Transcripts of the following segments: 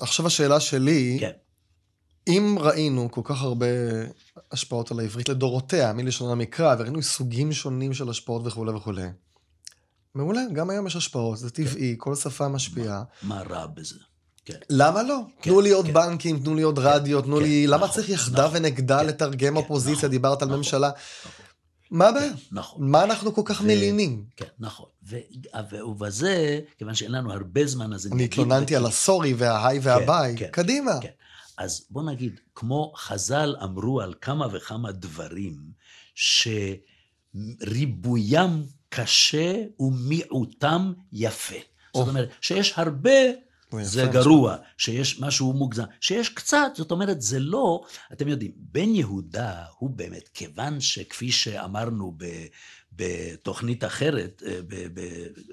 עכשיו השאלה שלי, כן. אם ראינו כל כך הרבה השפעות על העברית לדורותיה, מלשון המקרא, וראינו סוגים שונים של השפעות וכולי וכולי, מעולה, גם היום יש השפעות, זה כן. טבעי, כל שפה משפיעה. מה, רע בזה? כן. למה לא? כן, תנו לי עוד בנקים, תנו לי עוד רדיו, תנו לי... למה נכון, צריך נכון, יחדה ונגדה לתרגם אופוזיציה? נכון, דיברת על ממשלה. מה הבעיה? נכון. מה אנחנו כל כך מלינים? כן, נכון. ובזה, כיוון שאין לנו הרבה זמן, אז... אני התלוננתי ו... על הסורי וההיי כן, והביי. כן, כן, קדימה. כן. אז בוא נגיד, כמו חז"ל אמרו על כמה וכמה דברים, שריבוים קשה ומיעוטם יפה. Oh. זאת אומרת, שיש הרבה... זה גרוע, שיש משהו מוגזם, שיש קצת, זאת אומרת, זה לא, אתם יודעים, בן יהודה הוא באמת, כיוון שכפי שאמרנו ב, בתוכנית אחרת, אה,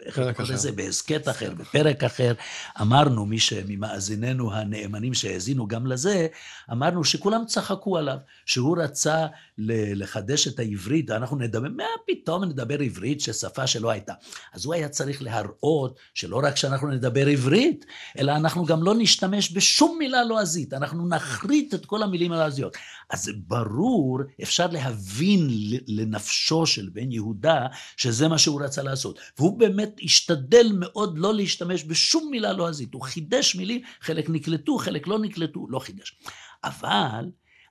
איך אני קורא לזה? בהסכת אחר, בפרק אחר, אמרנו, מי שממאזיננו הנאמנים שהאזינו גם לזה, אמרנו שכולם צחקו עליו, שהוא רצה לחדש את העברית, אנחנו נדבר, מה פתאום נדבר עברית ששפה שלא הייתה? אז הוא היה צריך להראות שלא רק שאנחנו נדבר עברית, אלא אנחנו גם לא נשתמש בשום מילה לועזית, אנחנו נחריט את כל המילים הלועזיות. אז ברור, אפשר להבין לנפשו של בן יהודה מודע שזה מה שהוא רצה לעשות. והוא באמת השתדל מאוד לא להשתמש בשום מילה לועזית. לא הוא חידש מילים, חלק נקלטו, חלק לא נקלטו, לא חידש. אבל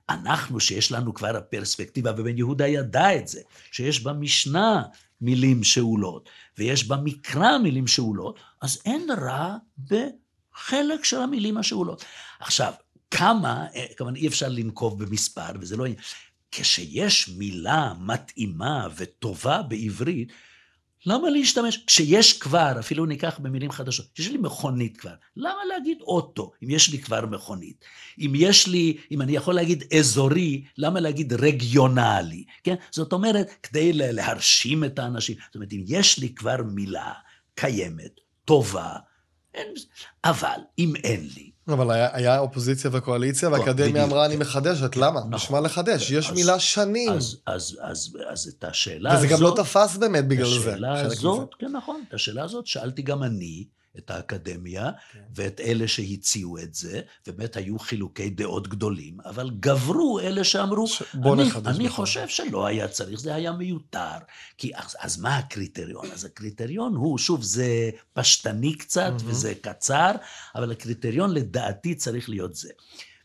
אנחנו, שיש לנו כבר הפרספקטיבה, ובן יהודה ידע את זה, שיש במשנה מילים שאולות, ויש במקרא מילים שאולות, אז אין רע בחלק של המילים השאולות. עכשיו, כמה, אה, כמובן אי אפשר לנקוב במספר, וזה לא... כשיש מילה מתאימה וטובה בעברית, למה להשתמש? כשיש כבר, אפילו ניקח במילים חדשות, יש לי מכונית כבר, למה להגיד אוטו, אם יש לי כבר מכונית? אם יש לי, אם אני יכול להגיד אזורי, למה להגיד רגיונלי? כן? זאת אומרת, כדי להרשים את האנשים, זאת אומרת, אם יש לי כבר מילה קיימת, טובה, אין, אבל אם אין לי, אבל היה, היה אופוזיציה וקואליציה, לא, והאקדמיה אמרה, אני מחדשת, למה? נכון. נשמע לחדש? יש אז, מילה שנים. אז, אז, אז, אז אז את השאלה וזה הזאת... וזה גם לא תפס באמת בגלל זה. השאלה הזאת, כן, נכון. את השאלה הזאת שאלתי גם אני. את האקדמיה, כן. ואת אלה שהציעו את זה, באמת היו חילוקי דעות גדולים, אבל גברו אלה שאמרו, ש... אני, אני חושב שלא היה צריך, זה היה מיותר. כי אז, אז מה הקריטריון? אז הקריטריון הוא, שוב, זה פשטני קצת וזה קצר, אבל הקריטריון לדעתי צריך להיות זה.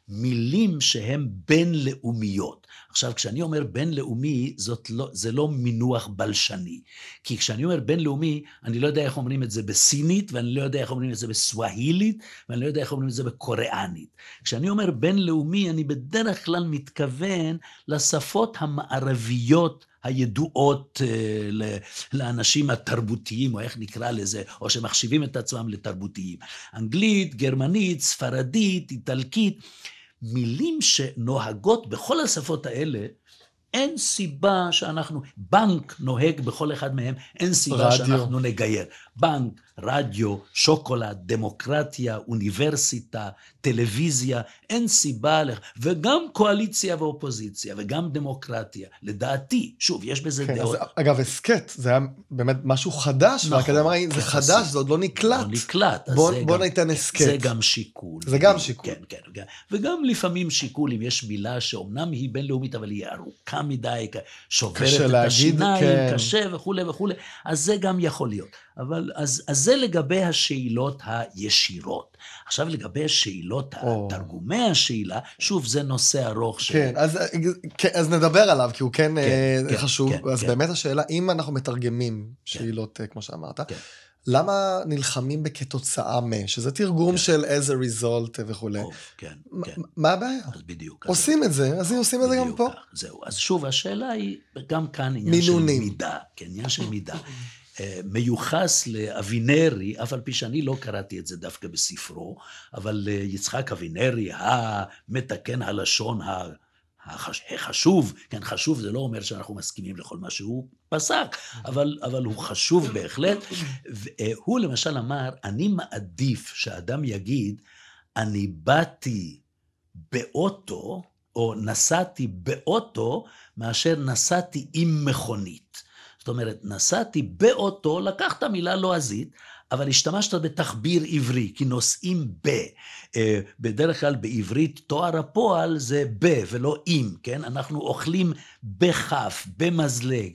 מילים שהן בינלאומיות. עכשיו, כשאני אומר בינלאומי, זאת לא, זה לא מינוח בלשני. כי כשאני אומר בינלאומי, אני לא יודע איך אומרים את זה בסינית, ואני לא יודע איך אומרים את זה בסווהילית, ואני לא יודע איך אומרים את זה בקוריאנית. כשאני אומר בינלאומי, אני בדרך כלל מתכוון לשפות המערביות הידועות uh, לאנשים התרבותיים, או איך נקרא לזה, או שמחשיבים את עצמם לתרבותיים. אנגלית, גרמנית, ספרדית, איטלקית. מילים שנוהגות בכל השפות האלה, אין סיבה שאנחנו, בנק נוהג בכל אחד מהם, אין סיבה רדיו. שאנחנו נגייר. בנק, רדיו, שוקולד, דמוקרטיה, אוניברסיטה, טלוויזיה, אין סיבה, לך, וגם קואליציה ואופוזיציה, וגם דמוקרטיה. לדעתי, שוב, יש בזה כן, דעות. אז, אגב, הסכת, זה היה באמת משהו חדש, נכון, והאקדמיה אמרה, זה כן, חדש, זה עוד לא נקלט. לא נקלט. בוא, בוא גם, ניתן הסכת. זה גם שיקול. זה גם שיקול. כן, כן. וגם, וגם לפעמים שיקול, אם יש מילה שאומנם היא בינלאומית, אבל היא ארוכה. חזקה מדי, שוברת את להגיד, השיניים, כן. קשה וכולי וכולי, אז זה גם יכול להיות. אבל אז, אז זה לגבי השאלות הישירות. עכשיו לגבי השאלות, או. תרגומי השאלה, שוב, זה נושא ארוך. כן, ש... אז, כן, אז נדבר עליו, כי הוא כן, כן, אה, כן חשוב. כן, אז כן. באמת השאלה, אם אנחנו מתרגמים כן. שאלות, כן. כמו שאמרת, כן. למה נלחמים בכתוצאה מ, שזה תרגום כן. של as a result וכולי. טוב, כן, כן. מה הבעיה? אז בדיוק. עושים אז... את זה, אז הם נכון, עושים את זה גם פה. כך. זהו, אז שוב, השאלה היא, גם כאן עניין מינונים. של מידה. כן, עניין של מידה. אה, מיוחס לאבינרי, אף על פי שאני לא קראתי את זה דווקא בספרו, אבל אה, יצחק אבינרי, המתקן הלשון, ה... החשוב, כן, חשוב זה לא אומר שאנחנו מסכימים לכל מה שהוא פסק, אבל, אבל הוא חשוב בהחלט. והוא אה, למשל אמר, אני מעדיף שאדם יגיד, אני באתי באוטו, או נסעתי באוטו, מאשר נסעתי עם מכונית. זאת אומרת, נסעתי באוטו, לקח את המילה לועזית, לא אבל השתמשת בתחביר עברי, כי נושאים ב. אה, בדרך כלל בעברית תואר הפועל זה ב ולא אם, כן? אנחנו אוכלים בכף, במזלג,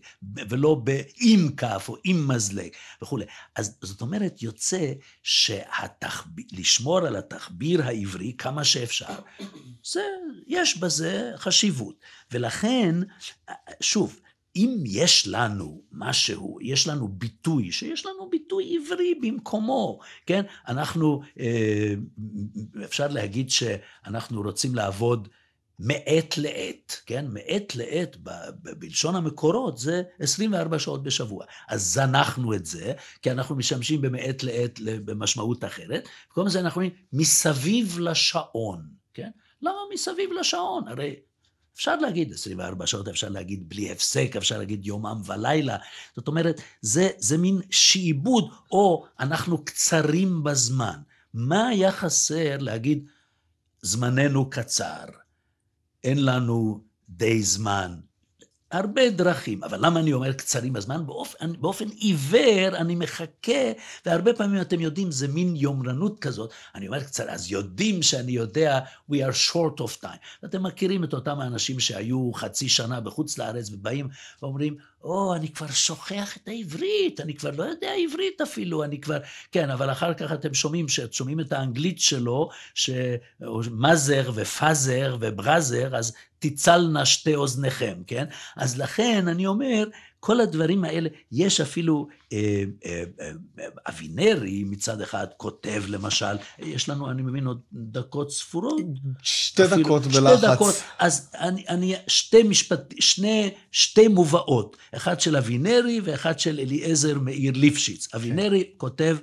ולא באם כף או עם מזלג וכולי. אז זאת אומרת, יוצא שלשמור על התחביר העברי כמה שאפשר, זה, יש בזה חשיבות. ולכן, אה, שוב, אם יש לנו משהו, יש לנו ביטוי, שיש לנו ביטוי עברי במקומו, כן? אנחנו, אה, אפשר להגיד שאנחנו רוצים לעבוד מעת לעת, כן? מעת לעת, ב, ב, בלשון המקורות, זה 24 שעות בשבוע. אז זנחנו את זה, כי אנחנו משמשים במעת לעת במשמעות אחרת. במקום זה אנחנו אומרים, מסביב לשעון, כן? למה מסביב לשעון? הרי אפשר להגיד 24 שעות, אפשר להגיד בלי הפסק, אפשר להגיד יומם ולילה. זאת אומרת, זה, זה מין שעיבוד, או אנחנו קצרים בזמן. מה היה חסר להגיד, זמננו קצר, אין לנו די זמן הרבה דרכים, אבל למה אני אומר קצרים בזמן? אני, באופן עיוור אני מחכה, והרבה פעמים אתם יודעים, זה מין יומרנות כזאת. אני אומר קצר, אז יודעים שאני יודע, we are short of time. אתם מכירים את אותם האנשים שהיו חצי שנה בחוץ לארץ ובאים ואומרים, או, oh, אני כבר שוכח את העברית, אני כבר לא יודע עברית אפילו, אני כבר... כן, אבל אחר כך אתם שומעים, שאת שומעים את האנגלית שלו, שמאזר ופאזר וברזר, אז תצלנה שתי אוזניכם, כן? אז לכן אני אומר, כל הדברים האלה, יש אפילו אה, אה, אה, אבינרי מצד אחד כותב למשל, יש לנו, אני מבין, עוד דקות ספורות. שתי אפילו, דקות שתי בלחץ. שתי דקות, אז אני, אני שתי משפטים, שני, שתי מובאות, אחד של אבינרי ואחד של אליעזר מאיר ליפשיץ. כן. אבינרי okay. כותב,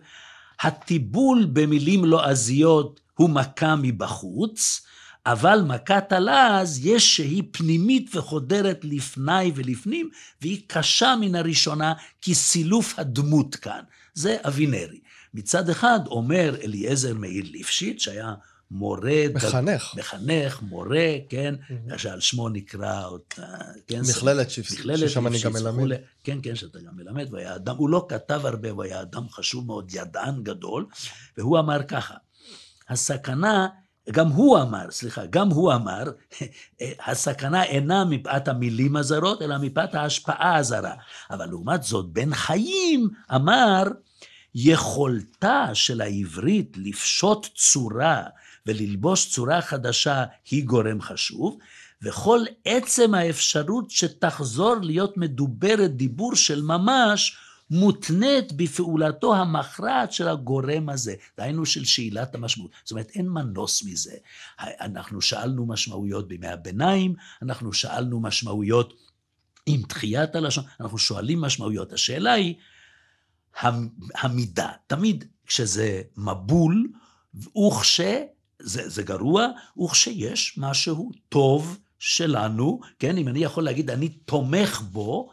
הטיבול במילים לועזיות לא הוא מכה מבחוץ, אבל מכת הלעז יש שהיא פנימית וחודרת לפני ולפנים, והיא קשה מן הראשונה כי סילוף הדמות כאן. זה אבינרי. מצד אחד אומר אליעזר מאיר ליפשיט, שהיה מורה... מחנך. ד... מחנך, מורה, כן, mm-hmm. שעל שמו נקרא אותה, כן? מכללת שיפסיק, ששם אני גם מלמד. וכולי. כן, כן, שאתה גם מלמד, והיה אדם, הוא לא כתב הרבה, הוא היה אדם חשוב מאוד, ידען גדול, והוא אמר ככה, הסכנה גם הוא אמר, סליחה, גם הוא אמר, הסכנה אינה מפאת המילים הזרות, אלא מפאת ההשפעה הזרה. אבל לעומת זאת, בן חיים אמר, יכולתה של העברית לפשוט צורה וללבוש צורה חדשה היא גורם חשוב, וכל עצם האפשרות שתחזור להיות מדוברת דיבור של ממש, מותנית בפעולתו המכרעת של הגורם הזה, דהיינו של שאלת המשמעות. זאת אומרת, אין מנוס מזה. אנחנו שאלנו משמעויות בימי הביניים, אנחנו שאלנו משמעויות עם תחיית הלשון, אנחנו שואלים משמעויות. השאלה היא, המידה, תמיד כשזה מבול, וכש... זה, זה גרוע, וכשיש משהו טוב שלנו, כן, אם אני יכול להגיד, אני תומך בו,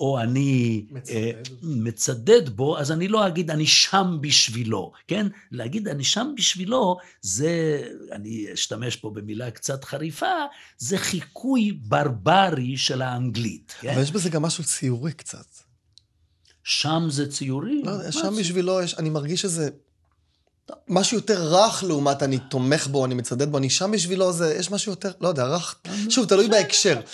או אני מצדד. אה, מצדד בו, אז אני לא אגיד אני שם בשבילו, כן? להגיד אני שם בשבילו, זה, אני אשתמש פה במילה קצת חריפה, זה חיקוי ברברי של האנגלית. כן? אבל יש בזה גם משהו ציורי קצת. שם זה ציורי? לא, שם זה? בשבילו, יש, אני מרגיש שזה... משהו יותר רך לעומת אני תומך בו, אני מצדד בו, אני שם בשבילו, זה, יש משהו יותר, לא יודע, רך, לא שוב, תלוי בהקשר.